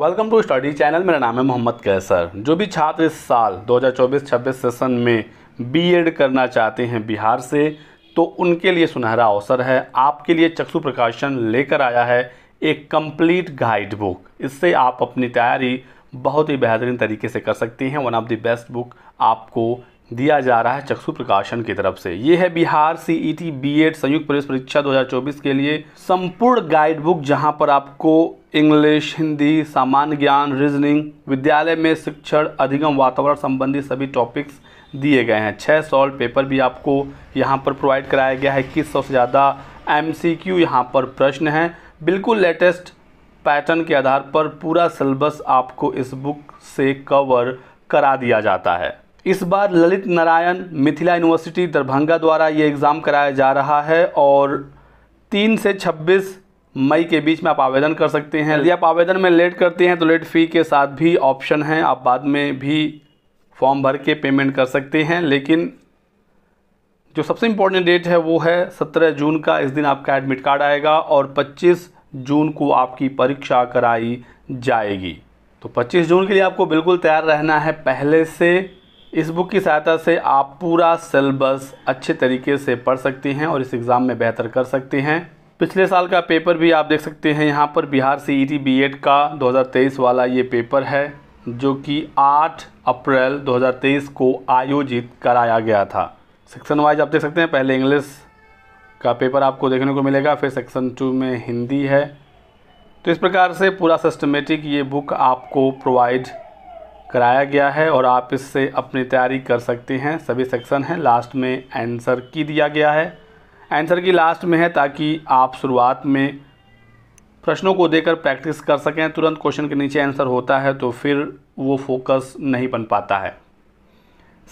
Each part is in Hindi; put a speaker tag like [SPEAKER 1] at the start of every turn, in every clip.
[SPEAKER 1] वेलकम टू स्टडी चैनल मेरा नाम है मोहम्मद कैसर जो भी छात्र इस साल 2024-26 सेशन में बीएड करना चाहते हैं बिहार से तो उनके लिए सुनहरा अवसर है आपके लिए चक्षु प्रकाशन लेकर आया है एक कंप्लीट गाइड बुक इससे आप अपनी तैयारी बहुत ही बेहतरीन तरीके से कर सकते हैं one of the best book आपको दिया जा रहा है चक्षु प्रकाशन की तरफ से ये है बिहार सीईटी बीएड e संयुक्त प्रवेश परीक्षा 2024 के लिए संपूर्ण गाइड बुक जहाँ पर आपको इंग्लिश हिंदी सामान्य ज्ञान रीजनिंग विद्यालय में शिक्षण अधिगम वातावरण संबंधी सभी टॉपिक्स दिए गए हैं छः सॉल्व पेपर भी आपको यहाँ पर प्रोवाइड कराया गया है इक्कीस सौ से ज़्यादा एम सी क्यू यहाँ पर प्रश्न हैं बिल्कुल लेटेस्ट पैटर्न के आधार पर पूरा सिलेबस आपको इस बुक से कवर करा दिया जाता है इस बार ललित नारायण मिथिला यूनिवर्सिटी दरभंगा द्वारा ये एग्ज़ाम कराया जा रहा है और तीन से छब्बीस मई के बीच में आप आवेदन कर सकते हैं यदि आप आवेदन में लेट करते हैं तो लेट फ़ी के साथ भी ऑप्शन है आप बाद में भी फॉर्म भर के पेमेंट कर सकते हैं लेकिन जो सबसे इम्पोर्टेंट डेट है वो है 17 जून का इस दिन आपका एडमिट कार्ड आएगा और 25 जून को आपकी परीक्षा कराई जाएगी तो 25 जून के लिए आपको बिल्कुल तैयार रहना है पहले से इस बुक की सहायता से आप पूरा सिलेबस अच्छे तरीके से पढ़ सकते हैं और इस एग्ज़ाम में बेहतर कर सकते हैं पिछले साल का पेपर भी आप देख सकते हैं यहाँ पर Bihar C E T B Ed का 2023 वाला ये पेपर है जो कि 8 अप्रैल 2023 को आयोजित कराया गया था सेक्शन वाइज आप देख सकते हैं पहले इंग्लिश का पेपर आपको देखने को मिलेगा फिर सेक्शन टू में हिंदी है तो इस प्रकार से पूरा सिस्टमेटिक ये बुक आपको प्रोवाइड कराया गया है और आप इससे अपनी तैयारी कर सकते हैं सभी सेक्शन हैं लास्ट में आंसर की दिया गया है आंसर की लास्ट में है ताकि आप शुरुआत में प्रश्नों को देकर प्रैक्टिस कर सकें तुरंत क्वेश्चन के नीचे आंसर होता है तो फिर वो फोकस नहीं बन पाता है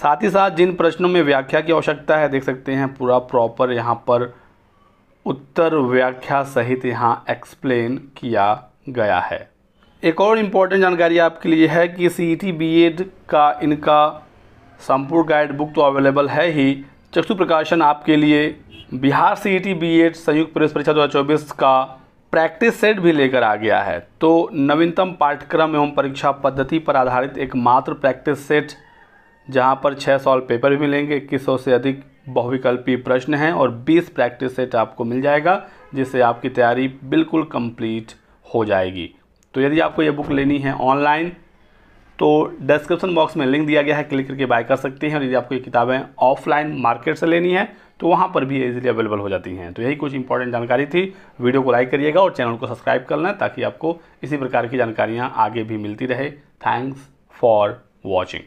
[SPEAKER 1] साथ ही साथ जिन प्रश्नों में व्याख्या की आवश्यकता है देख सकते हैं पूरा प्रॉपर यहाँ पर उत्तर व्याख्या सहित यहाँ एक्सप्लेन किया गया है एक और इम्पॉर्टेंट जानकारी आपके लिए है कि सी ई e का इनका संपूर्ण गाइड बुक तो अवेलेबल है ही चक्षु प्रकाशन आपके लिए बिहार सी ई टी संयुक्त प्रवेश परीक्षा दो का प्रैक्टिस सेट भी लेकर आ गया है तो नवीनतम पाठ्यक्रम एवं परीक्षा पद्धति पर आधारित एक मात्र प्रैक्टिस सेट जहां पर छः सॉल्व पेपर भी मिलेंगे इक्कीस सौ से अधिक बहुविकल्पीय प्रश्न हैं और 20 प्रैक्टिस सेट आपको मिल जाएगा जिससे आपकी तैयारी बिल्कुल कंप्लीट हो जाएगी तो यदि आपको ये बुक लेनी है ऑनलाइन तो डिस्क्रिप्शन बॉक्स में लिंक दिया गया है क्लिक करके बाय कर सकते हैं और यदि आपको ये किताबें ऑफलाइन मार्केट से लेनी है तो वहाँ पर भी इजीली अवेलेबल हो जाती हैं तो यही कुछ इंपॉर्टेंट जानकारी थी वीडियो को लाइक करिएगा और चैनल को सब्सक्राइब कर लें ताकि आपको इसी प्रकार की जानकारियाँ आगे भी मिलती रहे थैंक्स फॉर वॉचिंग